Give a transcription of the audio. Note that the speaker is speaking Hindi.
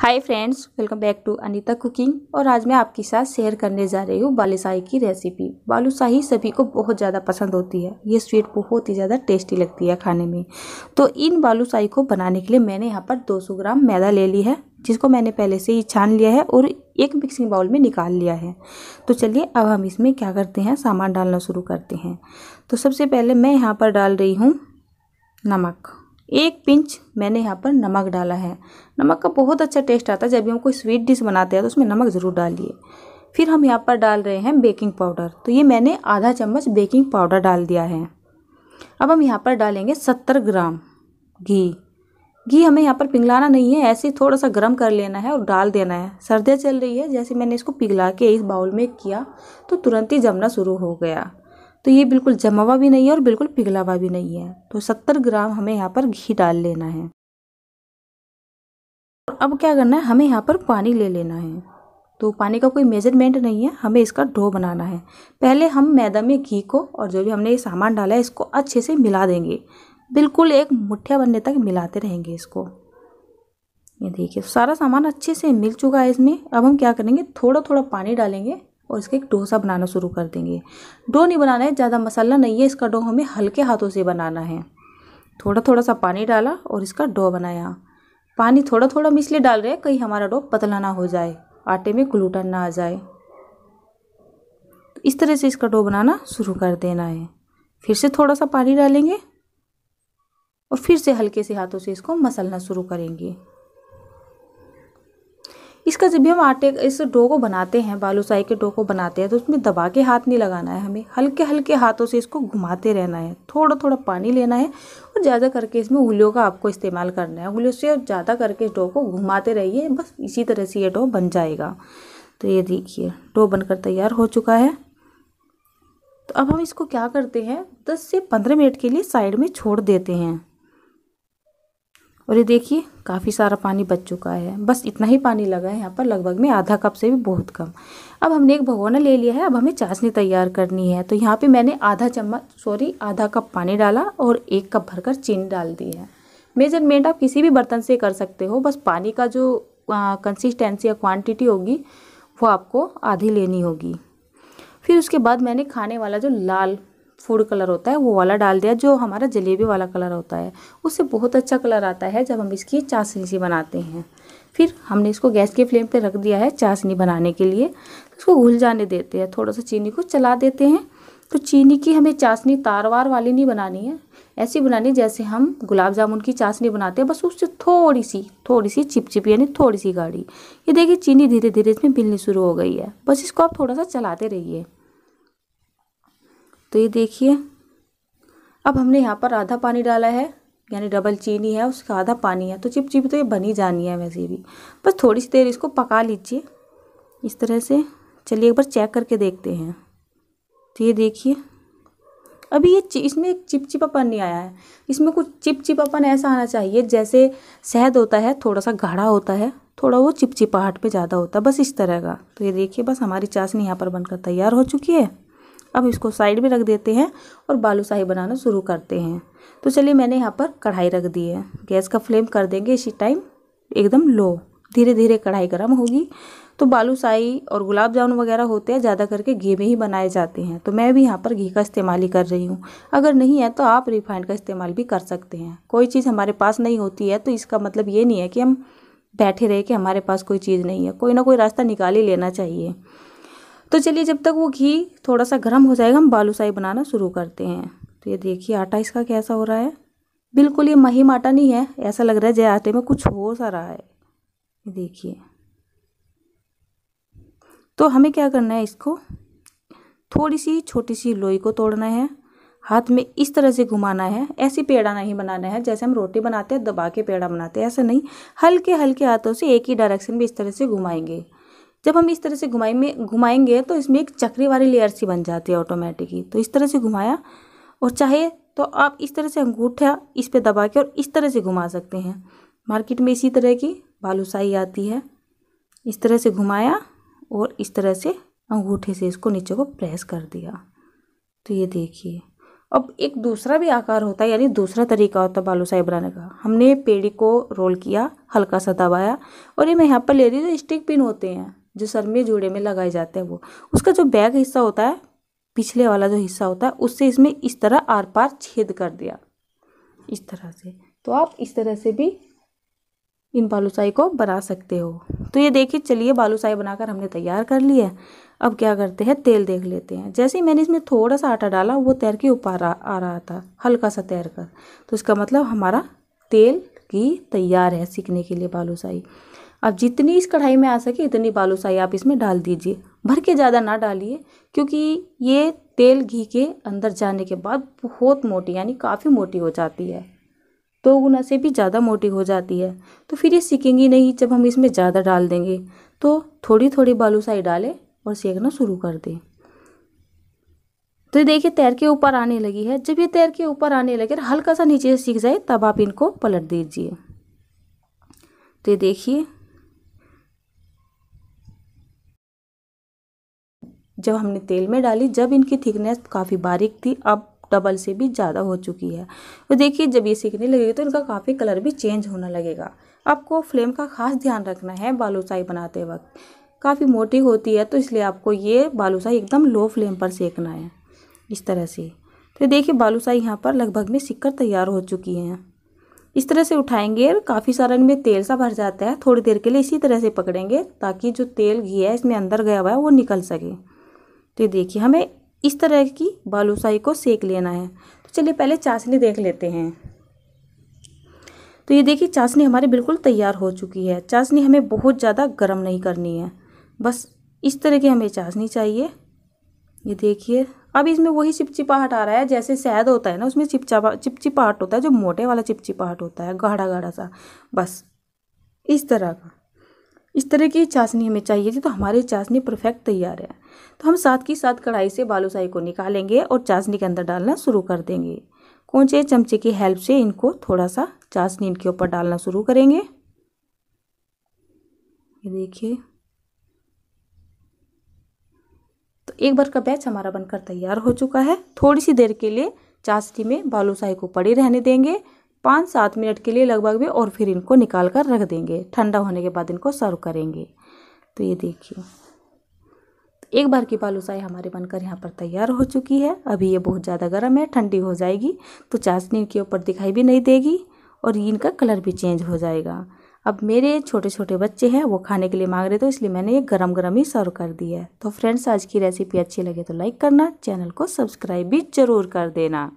hi friends welcome back to Anita cooking और आज मैं आपके साथ शेयर करने जा रही हूँ बालूशाही की रेसिपी बालूशाही सभी को बहुत ज़्यादा पसंद होती है ये स्वीट बहुत ही ज़्यादा टेस्टी लगती है खाने में तो इन बालूशाही को बनाने के लिए मैंने यहाँ पर 200 ग्राम मैदा ले ली है जिसको मैंने पहले से ही छान लिया है और एक मिक्सिंग बाउल में निकाल लिया है तो चलिए अब हम इसमें क्या करते हैं सामान डालना शुरू करते हैं तो सबसे पहले मैं यहाँ पर डाल रही हूँ नमक एक पिंच मैंने यहाँ पर नमक डाला है नमक का बहुत अच्छा टेस्ट आता है जब भी हम कोई स्वीट डिश बनाते हैं तो उसमें नमक ज़रूर डालिए फिर हम यहाँ पर डाल रहे हैं बेकिंग पाउडर तो ये मैंने आधा चम्मच बेकिंग पाउडर डाल दिया है अब हम यहाँ पर डालेंगे सत्तर ग्राम घी घी हमें यहाँ पर पिघलाना नहीं है ऐसे थोड़ा सा गर्म कर लेना है और डाल देना है सर्दियाँ चल रही है जैसे मैंने इसको पिघला के इस बाउल में किया तो तुरंत ही जमना शुरू हो गया तो ये बिल्कुल जमा हुआ भी नहीं है और बिल्कुल पिघला हुआ भी नहीं है तो सत्तर ग्राम हमें यहाँ पर घी डाल लेना है और अब क्या करना है हमें यहाँ पर पानी ले लेना है तो पानी का कोई मेजरमेंट नहीं है हमें इसका डो बनाना है पहले हम मैदा में घी को और जो भी हमने ये सामान डाला है इसको अच्छे से मिला देंगे बिल्कुल एक मुठ्ठिया बनने तक मिलाते रहेंगे इसको ये देखिए सारा सामान अच्छे से मिल चुका है इसमें अब हम क्या करेंगे थोड़ा थोड़ा पानी डालेंगे और इसका एक डोसा बनाना शुरू कर देंगे डो नहीं बनाना है ज़्यादा मसाला नहीं है इसका डो हमें हल्के हाथों से बनाना है थोड़ा थोड़ा सा पानी डाला और इसका डो बनाया पानी थोड़ा थोड़ा हम इसलिए डाल रहे हैं कहीं हमारा डो पतला ना हो जाए आटे में ग्लूटन ना आ जाए तो इस तरह से इसका डो बनाना शुरू कर देना है फिर से थोड़ा सा पानी डालेंगे और फिर से हल्के से हाथों से इसको मसलना शुरू करेंगे इसका जब भी हम आटे इस डो को बनाते हैं बालूसाई के डो को बनाते हैं तो उसमें दबा के हाथ नहीं लगाना है हमें हल्के हल्के हाथों से इसको घुमाते रहना है थोड़ा थोड़ा पानी लेना है और ज़्यादा करके इसमें उंगलियों का आपको इस्तेमाल करना है उंगलियों से ज़्यादा करके इस डो को घुमाते रहिए बस इसी तरह से ये डो बन जाएगा तो ये देखिए डो बनकर तैयार हो चुका है तो अब हम इसको क्या करते हैं दस से पंद्रह मिनट के लिए साइड में छोड़ देते हैं और ये देखिए काफ़ी सारा पानी बच चुका है बस इतना ही पानी लगा है यहाँ पर लगभग में आधा कप से भी बहुत कम अब हमने एक भगोना ले लिया है अब हमें चाशनी तैयार करनी है तो यहाँ पे मैंने आधा चम्मच सॉरी आधा कप पानी डाला और एक कप भरकर चीनी डाल दी है मेजरमेंट आप किसी भी बर्तन से कर सकते हो बस पानी का जो कंसिस्टेंसी या क्वान्टिटी होगी वो आपको आधी लेनी होगी फिर उसके बाद मैंने खाने वाला जो लाल फूड कलर होता है वो वाला डाल दिया जो हमारा जलेबी वाला कलर होता है उससे बहुत अच्छा कलर आता है जब हम इसकी चाशनी सी बनाते हैं फिर हमने इसको गैस के फ्लेम पे रख दिया है चाशनी बनाने के लिए तो इसको घुल जाने देते हैं थोड़ा सा चीनी को चला देते हैं तो चीनी की हमें चाशनी तारवार वाली नहीं बनानी है ऐसी बनानी जैसे हम गुलाब जामुन की चाशनी बनाते हैं बस उससे थोड़ी सी थोड़ी सी चिपचिपी यानी थोड़ी सी गाढ़ी ये देखिए चीनी धीरे धीरे इसमें मिलनी शुरू हो गई है बस इसको आप थोड़ा सा चलाते रहिए तो ये देखिए अब हमने यहाँ पर आधा पानी डाला है यानी डबल चीनी है उसका आधा पानी है तो चिप चिप तो ये बनी जानी है वैसे भी बस थोड़ी सी देर इसको पका लीजिए इस तरह से चलिए एक बार चेक करके देखते हैं तो ये देखिए अभी ये इसमें एक चिपचिपापन नहीं आया है इसमें कुछ चिपचिपापन ऐसा आना चाहिए जैसे शहद होता है थोड़ा सा गाढ़ा होता है थोड़ा वो चिपचिपाहट पे ज़्यादा होता है बस इस तरह का तो ये देखिए बस हमारी चाशनी यहाँ पर बनकर तैयार हो चुकी है अब इसको साइड में रख देते हैं और बालूशाही बनाना शुरू करते हैं तो चलिए मैंने यहाँ पर कढ़ाई रख दी है गैस का फ्लेम कर देंगे इसी टाइम एकदम लो धीरे धीरे कढ़ाई गर्म होगी तो बालूशाही और गुलाब जामुन वगैरह होते हैं ज़्यादा करके घी में ही बनाए जाते हैं तो मैं भी यहाँ पर घी का इस्तेमाल ही कर रही हूँ अगर नहीं है तो आप रिफाइंड का इस्तेमाल भी कर सकते हैं कोई चीज़ हमारे पास नहीं होती है तो इसका मतलब ये नहीं है कि हम बैठे रहे कि हमारे पास कोई चीज़ नहीं है कोई ना कोई रास्ता निकाल ही लेना चाहिए तो चलिए जब तक वो घी थोड़ा सा गर्म हो जाएगा हम बालूशाही बनाना शुरू करते हैं तो ये देखिए आटा इसका कैसा हो रहा है बिल्कुल ये महीम आटा नहीं है ऐसा लग रहा है जैसे आटे में कुछ हो सा रहा है ये देखिए तो हमें क्या करना है इसको थोड़ी सी छोटी सी लोई को तोड़ना है हाथ में इस तरह से घुमाना है ऐसी पेड़ा नहीं बनाना है जैसे हम रोटी बनाते हैं दबा के पेड़ा बनाते हैं ऐसा नहीं हल्के हल्के हाथों से एक ही डायरेक्शन में इस तरह से घुमाएंगे जब हम इस तरह से घुमाई में घुमाएंगे तो इसमें एक चक्री वाली लेयर सी बन जाती है ऑटोमेटिकली तो इस तरह से घुमाया और चाहे तो आप इस तरह से अंगूठा इस पर दबा के और इस तरह से घुमा सकते हैं मार्केट में इसी तरह की बालूसाई आती है इस तरह से घुमाया और इस तरह से अंगूठे से इसको नीचे को प्रेस कर दिया तो ये देखिए अब एक दूसरा भी आकार होता है यानी दूसरा तरीका होता है बालूसाई बनाने का हमने पेड़ी को रोल किया हल्का सा दबाया और ये मैं यहाँ पर ले रही हूँ स्टिक पिन होते हैं जो सर में जोड़े में लगाए जाते हैं वो उसका जो बैक हिस्सा होता है पिछले वाला जो हिस्सा होता है उससे इसमें इस तरह आर पार छेद कर दिया इस तरह से तो आप इस तरह से भी इन बालूसाई को बना सकते हो तो ये देखिए चलिए बालूसाई बनाकर हमने तैयार कर लिया है अब क्या करते हैं तेल देख लेते हैं जैसे ही मैंने इसमें थोड़ा सा आटा डाला वो तैर के ऊपर आ रहा था हल्का सा तैर कर तो इसका मतलब हमारा तेल की तैयार है सीखने के लिए बालूसाई आप जितनी इस कढ़ाई में आ सके इतनी बालूशाही आप इसमें डाल दीजिए भर के ज़्यादा ना डालिए क्योंकि ये तेल घी के अंदर जाने के बाद बहुत मोटी यानी काफ़ी मोटी हो जाती है दो तो गुना से भी ज़्यादा मोटी हो जाती है तो फिर ये सीखेंगी नहीं जब हम इसमें ज़्यादा डाल देंगे तो थोड़ी थोड़ी बालूशाही डालें और सेकना शुरू कर दें तो ये देखिए तैर के ऊपर आने लगी है जब ये तैर के ऊपर आने लगे हल्का सा नीचे से सीख जाए तब आप इनको पलट दीजिए तो ये देखिए जब हमने तेल में डाली जब इनकी थिकनेस काफ़ी बारीक थी अब डबल से भी ज़्यादा हो चुकी है तो देखिए जब ये सीखने लगेगी तो इनका काफ़ी कलर भी चेंज होना लगेगा आपको फ्लेम का खास ध्यान रखना है बालूसाई बनाते वक्त काफ़ी मोटी होती है तो इसलिए आपको ये बालूसाई एकदम लो फ्लेम पर सेकना है इस तरह से तो देखिए बालूसाई यहाँ पर लगभग में सिक्कर तैयार हो चुकी हैं इस तरह से उठाएंगे और काफ़ी सारा इनमें तेल सा भर जाता है थोड़ी देर के लिए इसी तरह से पकड़ेंगे ताकि जो तेल घी है इसमें अंदर गया हुआ है वो निकल सके तो ये देखिए हमें इस तरह की बालूशाही को सेक लेना है तो चलिए पहले चाशनी देख लेते हैं तो ये देखिए चाशनी हमारी बिल्कुल तैयार हो चुकी है चाशनी हमें बहुत ज़्यादा गर्म नहीं करनी है बस इस तरह की हमें चाशनी चाहिए ये देखिए अब इसमें वही चिपचिपाहट आ रहा है जैसे शहद होता है ना उसमें चिपचापा चिपचिपाहट होता है जो मोटे वाला चिपचिपाहट होता है गाढ़ा गाढ़ा सा बस इस तरह का इस तरह की चाशनी हमें चाहिए थी तो हमारी चाशनी परफेक्ट तैयार है तो हम साथ ही साथ कढ़ाई से बालूशाही को निकालेंगे और चाशनी के अंदर डालना शुरू कर देंगे कोंचे चमचे की हेल्प से इनको थोड़ा सा चाशनी इनके ऊपर डालना शुरू करेंगे ये देखिए तो एक बार का बैच हमारा बनकर तैयार हो चुका है थोड़ी सी देर के लिए चाशनी में बालूशाही को पड़े रहने देंगे पाँच सात मिनट के लिए लगभग भी और फिर इनको निकाल कर रख देंगे ठंडा होने के बाद इनको सर्व करेंगे तो ये देखिए तो एक बार की बालूसाई हमारे बनकर यहाँ पर तैयार हो चुकी है अभी ये बहुत ज़्यादा गर्म है ठंडी हो जाएगी तो चाशनी के ऊपर दिखाई भी नहीं देगी और इनका कलर भी चेंज हो जाएगा अब मेरे छोटे छोटे बच्चे हैं वो खाने के लिए मांग रहे थे इसलिए मैंने ये गरम गरम ही सर्व कर दी है तो फ्रेंड्स आज की रेसिपी अच्छी लगे तो लाइक करना चैनल को सब्सक्राइब भी ज़रूर कर देना